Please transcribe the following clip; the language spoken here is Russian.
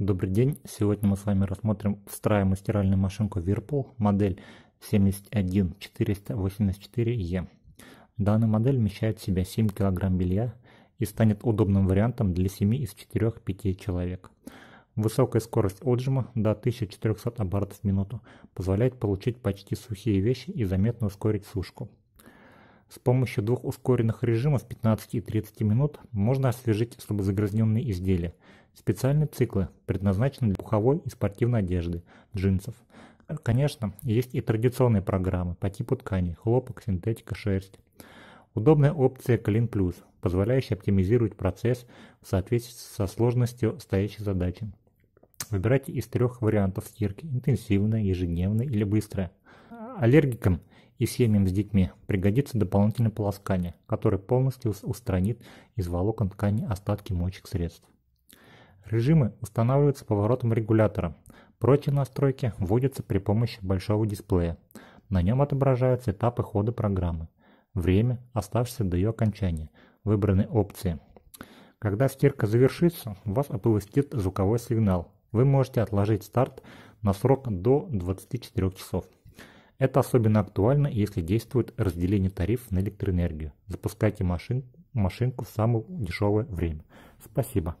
Добрый день! Сегодня мы с вами рассмотрим встраиваемую стиральную машинку Whirlpool модель 71484E. Данная модель вмещает в себя 7 кг белья и станет удобным вариантом для 7 из 4-5 человек. Высокая скорость отжима до 1400 оборотов в минуту позволяет получить почти сухие вещи и заметно ускорить сушку. С помощью двух ускоренных режимов 15 и 30 минут можно освежить слабозагрязненные изделия. Специальные циклы предназначены для пуховой и спортивной одежды, джинсов. А, конечно, есть и традиционные программы по типу ткани: хлопок, синтетика, шерсть. Удобная опция Clean Plus, позволяющая оптимизировать процесс в соответствии со сложностью стоящей задачи. Выбирайте из трех вариантов стирки – интенсивная, ежедневная или быстрая. Аллергикам – и семьям с детьми пригодится дополнительное полоскание, которое полностью устранит из волокон ткани остатки моющих средств. Режимы устанавливаются поворотом регулятора. Прочие настройки вводятся при помощи большого дисплея. На нем отображаются этапы хода программы, время, оставшееся до ее окончания, выбранные опции. Когда стирка завершится, у вас оповестит звуковой сигнал. Вы можете отложить старт на срок до 24 часов. Это особенно актуально, если действует разделение тарифов на электроэнергию. Запускайте машин, машинку в самое дешевое время. Спасибо.